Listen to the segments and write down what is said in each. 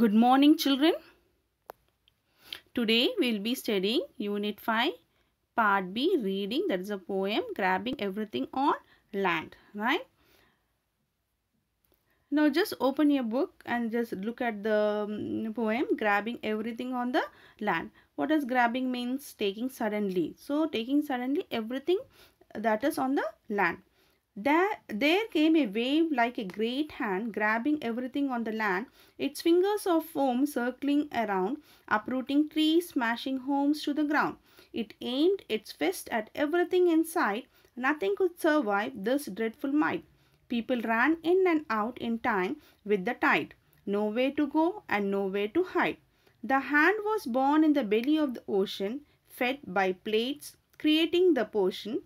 Good morning children. Today we will be studying Unit 5 Part B reading that is a poem grabbing everything on land right. Now just open your book and just look at the um, poem grabbing everything on the land. What does grabbing means taking suddenly. So taking suddenly everything that is on the land there, there came a wave like a great hand grabbing everything on the land, its fingers of foam circling around, uprooting trees, smashing homes to the ground. It aimed its fist at everything in sight. Nothing could survive this dreadful might. People ran in and out in time with the tide. Nowhere to go and nowhere to hide. The hand was born in the belly of the ocean, fed by plates, creating the potion.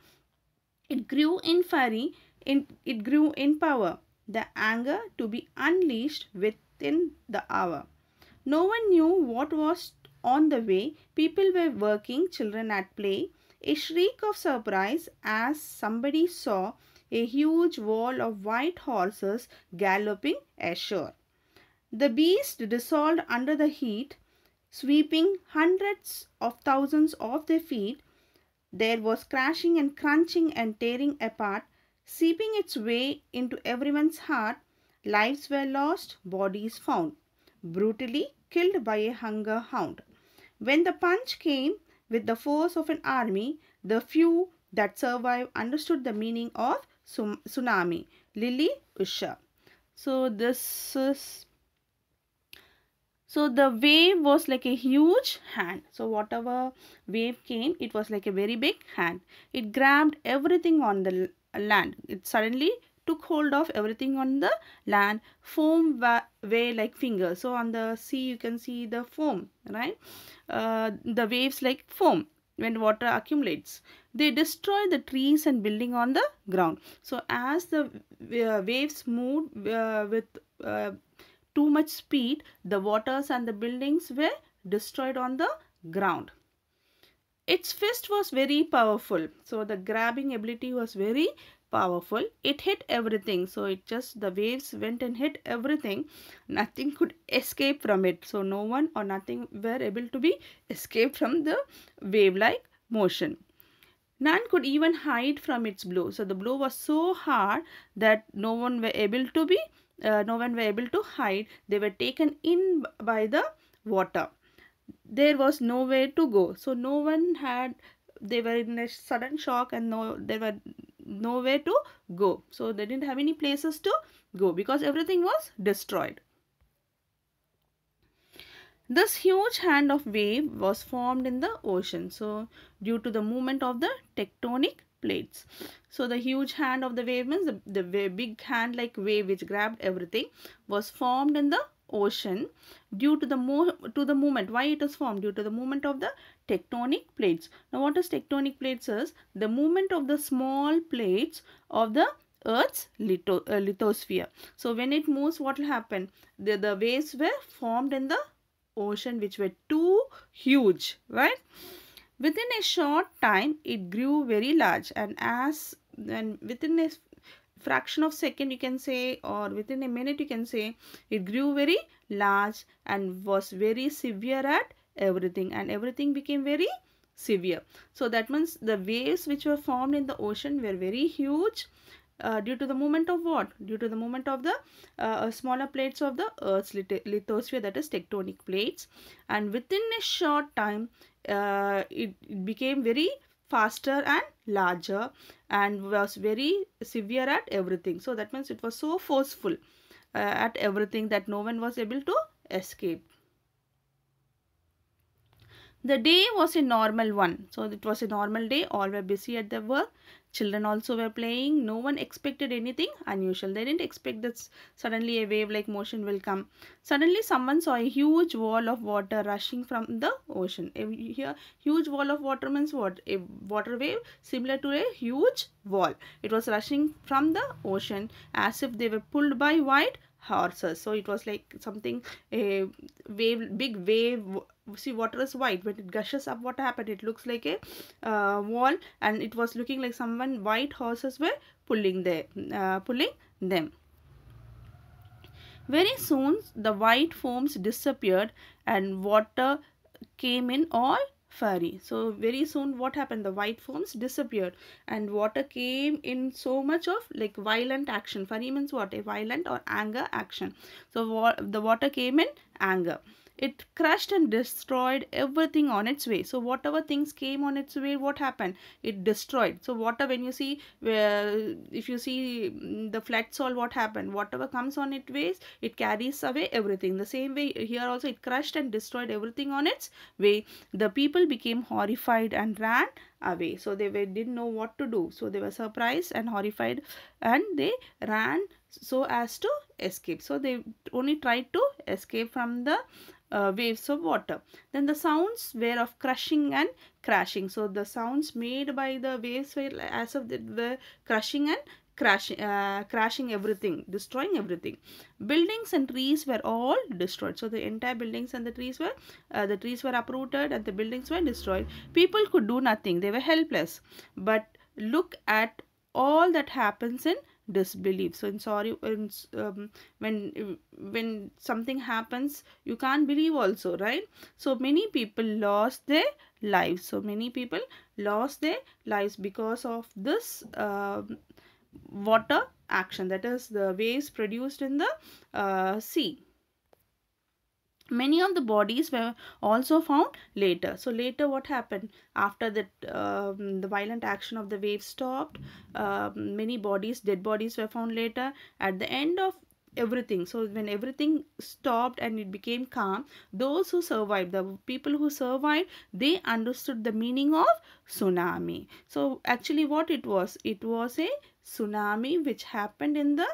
It grew in fury, in, it grew in power, the anger to be unleashed within the hour. No one knew what was on the way. People were working, children at play. A shriek of surprise as somebody saw a huge wall of white horses galloping ashore. The beast dissolved under the heat, sweeping hundreds of thousands of their feet there was crashing and crunching and tearing apart, seeping its way into everyone's heart. Lives were lost, bodies found, brutally killed by a hunger hound. When the punch came with the force of an army, the few that survived understood the meaning of tsunami. Lily Usha. So this is so the wave was like a huge hand. So whatever wave came, it was like a very big hand. It grabbed everything on the uh, land. It suddenly took hold of everything on the land. Foam way like finger. So on the sea, you can see the foam, right? Uh, the waves like foam when water accumulates. They destroy the trees and building on the ground. So as the uh, waves move uh, with uh, too much speed, the waters and the buildings were destroyed on the ground. Its fist was very powerful. So the grabbing ability was very powerful. It hit everything. So it just, the waves went and hit everything. Nothing could escape from it. So no one or nothing were able to be escaped from the wave-like motion. None could even hide from its blow. So the blow was so hard that no one were able to be uh, no one were able to hide. They were taken in by the water. There was nowhere to go. So no one had, they were in a sudden shock and no, they were nowhere to go. So they didn't have any places to go because everything was destroyed. This huge hand of wave was formed in the ocean. So due to the movement of the tectonic plates. So the huge hand of the wave means the, the big hand like wave which grabbed everything was formed in the ocean due to the mo to the movement why it is formed due to the movement of the tectonic plates now what is tectonic plates is the movement of the small plates of the earth's uh, lithosphere so when it moves what will happen the, the waves were formed in the ocean which were too huge right Within a short time, it grew very large and as then within a fraction of second you can say or within a minute you can say it grew very large and was very severe at everything and everything became very severe. So that means the waves which were formed in the ocean were very huge uh, due to the movement of what? Due to the movement of the uh, uh smaller plates of the earth's lithosphere that is tectonic plates and within a short time uh, it, became very faster and larger and was very severe at everything. So that means it was so forceful uh, at everything that no one was able to escape. The day was a normal one. So it was a normal day. All were busy at their work. Children also were playing. No one expected anything unusual. They didn't expect that suddenly a wave-like motion will come. Suddenly someone saw a huge wall of water rushing from the ocean. A, huge wall of water means what? A water wave similar to a huge wall. It was rushing from the ocean as if they were pulled by white horses so it was like something a wave big wave see water is white when it gushes up what happened it looks like a uh, wall and it was looking like someone white horses were pulling there uh, pulling them very soon the white forms disappeared and water came in all furry so very soon what happened the white forms disappeared and water came in so much of like violent action furry means what a violent or anger action so wa the water came in anger it crushed and destroyed everything on its way so whatever things came on its way what happened it destroyed so water when you see where if you see mm, the flat soil, what happened whatever comes on its ways it carries away everything the same way here also it crushed and destroyed everything on its way the people became horrified and ran away so they were, didn't know what to do so they were surprised and horrified and they ran so as to escape so they only tried to escape from the uh, waves of water. Then the sounds were of crushing and crashing. So the sounds made by the waves were as of the were crushing and crashing, uh, crashing everything, destroying everything. Buildings and trees were all destroyed. So the entire buildings and the trees were, uh, the trees were uprooted and the buildings were destroyed. People could do nothing. They were helpless. But look at all that happens in disbelief so in sorry in, um, when when something happens you can't believe also right so many people lost their lives so many people lost their lives because of this uh, water action that is the waves produced in the uh, sea Many of the bodies were also found later. So later what happened? After the, um, the violent action of the wave stopped, uh, many bodies, dead bodies were found later. At the end of everything so when everything stopped and it became calm those who survived the people who survived they understood the meaning of tsunami so actually what it was it was a tsunami which happened in the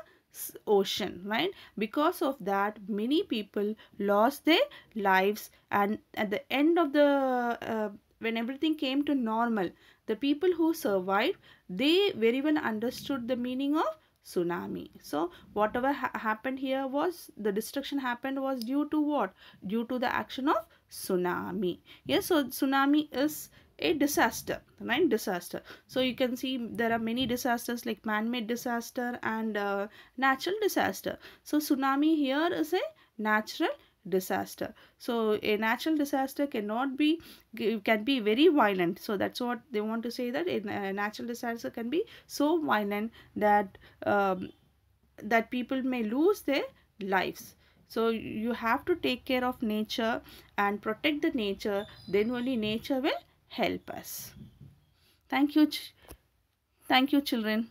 ocean right because of that many people lost their lives and at the end of the uh, when everything came to normal the people who survived they very well understood the meaning of tsunami so whatever ha happened here was the destruction happened was due to what due to the action of tsunami yes so tsunami is a disaster right disaster so you can see there are many disasters like man-made disaster and uh, natural disaster so tsunami here is a natural disaster so a natural disaster cannot be can be very violent so that's what they want to say that a natural disaster can be so violent that um, that people may lose their lives so you have to take care of nature and protect the nature then only nature will help us. Thank you. Thank you children.